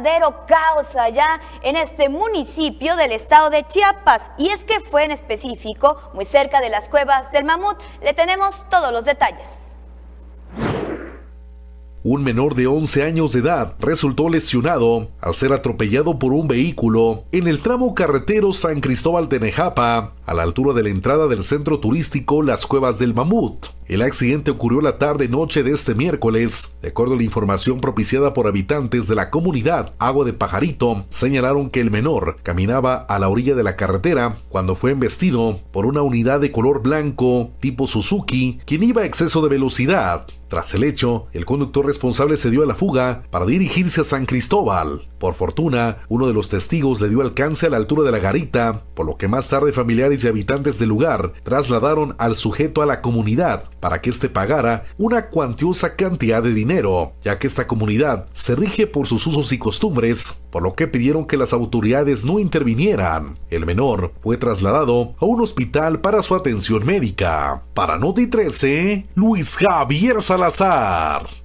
verdadero caos allá en este municipio del estado de Chiapas y es que fue en específico muy cerca de las cuevas del mamut. Le tenemos todos los detalles. Un menor de 11 años de edad resultó lesionado al ser atropellado por un vehículo en el tramo carretero San Cristóbal de Nejapa, a la altura de la entrada del centro turístico Las Cuevas del Mamut. El accidente ocurrió la tarde-noche de este miércoles. De acuerdo a la información propiciada por habitantes de la comunidad Agua de Pajarito, señalaron que el menor caminaba a la orilla de la carretera cuando fue embestido por una unidad de color blanco tipo Suzuki, quien iba a exceso de velocidad. Tras el hecho, el conductor responsable se dio a la fuga para dirigirse a San Cristóbal. Por fortuna, uno de los testigos le dio alcance a la altura de la garita, por lo que más tarde familiares y habitantes del lugar trasladaron al sujeto a la comunidad para que éste pagara una cuantiosa cantidad de dinero, ya que esta comunidad se rige por sus usos y costumbres, por lo que pidieron que las autoridades no intervinieran. El menor fue trasladado a un hospital para su atención médica. Para Noti 13, Luis Javier Salazar.